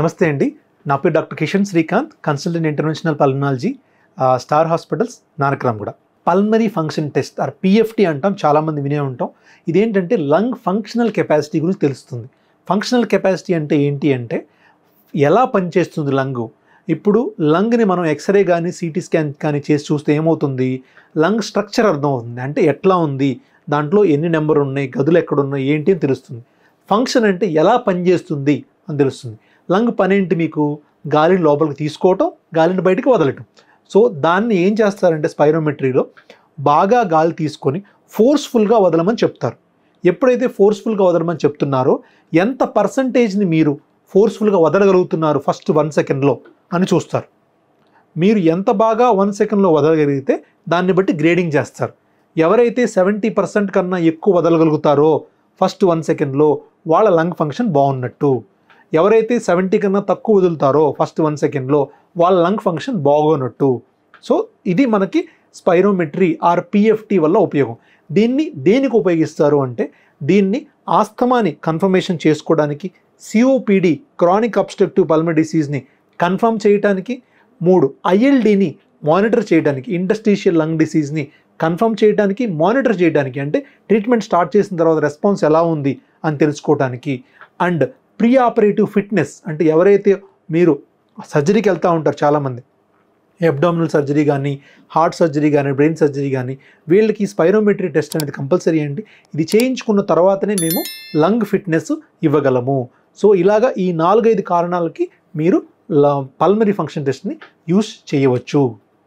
నమస్తే అండి నా పేరు doctor Kishan Srikanth consultant international pulmonology star hospitals కూడా pulmonary function test or PFT అంటాం చాలామంది వినే ఉంటాం ఇదేంటంటే లంగ్ ఫంక్షనల్ కెపాసిటీ గురించి తెలుస్తుంది ఫంక్షనల్ కెపాసిటీ అంటే ఏంటి అంటే ఎలా పనిచేస్తుంది లంగ్ ఇప్పుడు లంగ్ని మనం ఎక్స్రే కానీ సిటీ స్కాన్ కానీ చేసి చూస్తే ఏమవుతుంది లంగ్ స్ట్రక్చర్ అర్థమవుతుంది అంటే ఎట్లా ఉంది దాంట్లో ఎన్ని నెంబర్ ఉన్నాయి గదులు ఎక్కడున్నాయి ఏంటి అని తెలుస్తుంది ఫంక్షన్ అంటే ఎలా పనిచేస్తుంది అని తెలుస్తుంది లంగ్ ఏంటి మీకు గాలిని లోపలికి తీసుకోవటం గాలిని బయటకు వదలటం సో దాన్ని ఏం చేస్తారంటే స్పైరోమెట్రీలో బాగా గాలి తీసుకొని ఫోర్స్ఫుల్గా వదలమని చెప్తారు ఎప్పుడైతే ఫోర్స్ఫుల్గా వదలమని చెప్తున్నారో ఎంత పర్సంటేజ్ని మీరు ఫోర్స్ఫుల్గా వదలగలుగుతున్నారు ఫస్ట్ వన్ సెకండ్లో అని చూస్తారు మీరు ఎంత బాగా వన్ సెకండ్లో వదలగలిగితే దాన్ని బట్టి గ్రేడింగ్ చేస్తారు ఎవరైతే సెవెంటీ పర్సెంట్ కన్నా ఎక్కువ వదలగలుగుతారో ఫస్ట్ వన్ సెకండ్లో వాళ్ళ లంగ్ ఫంక్షన్ బాగున్నట్టు ఎవరైతే సెవెంటీ కన్నా తక్కువ వదులుతారో ఫస్ట్ వన్ సెకండ్లో వాళ్ళ లంగ్ ఫంక్షన్ బాగోనట్టు సో ఇది మనకి స్పైరోమెట్రీ ఆర్ పిఎఫ్టి వల్ల ఉపయోగం దీన్ని దేనికి ఉపయోగిస్తారు అంటే దీన్ని ఆస్తమాని కన్ఫర్మేషన్ చేసుకోవడానికి సిఓపిడి క్రానిక్ అబ్స్ట్రక్టివ్ పల్మ డిసీజ్ని కన్ఫర్మ్ చేయడానికి మూడు ఐఎల్డిని మానిటర్ చేయడానికి ఇండస్ట్రీషియల్ లంగ్ డిసీజ్ని కన్ఫర్మ్ చేయడానికి మానిటర్ చేయడానికి అంటే ట్రీట్మెంట్ స్టార్ట్ చేసిన తర్వాత రెస్పాన్స్ ఎలా ఉంది అని తెలుసుకోవడానికి అండ్ ప్రీ ఆపరేటివ్ ఫిట్నెస్ అంటే ఎవరైతే మీరు సర్జరీకి వెళ్తూ ఉంటారు చాలామంది అబ్డామినల్ సర్జరీ కానీ హార్ట్ సర్జరీ కానీ బ్రెయిన్ సర్జరీ కానీ వీళ్ళకి స్పైరోమెట్రీ టెస్ట్ అనేది కంపల్సరీ అండి ఇది చేయించుకున్న తర్వాతనే మేము లంగ్ ఫిట్నెస్ ఇవ్వగలము సో ఇలాగా ఈ నాలుగైదు కారణాలకి మీరు పల్మరీ ఫంక్షన్ టెస్ట్ని యూస్ చేయవచ్చు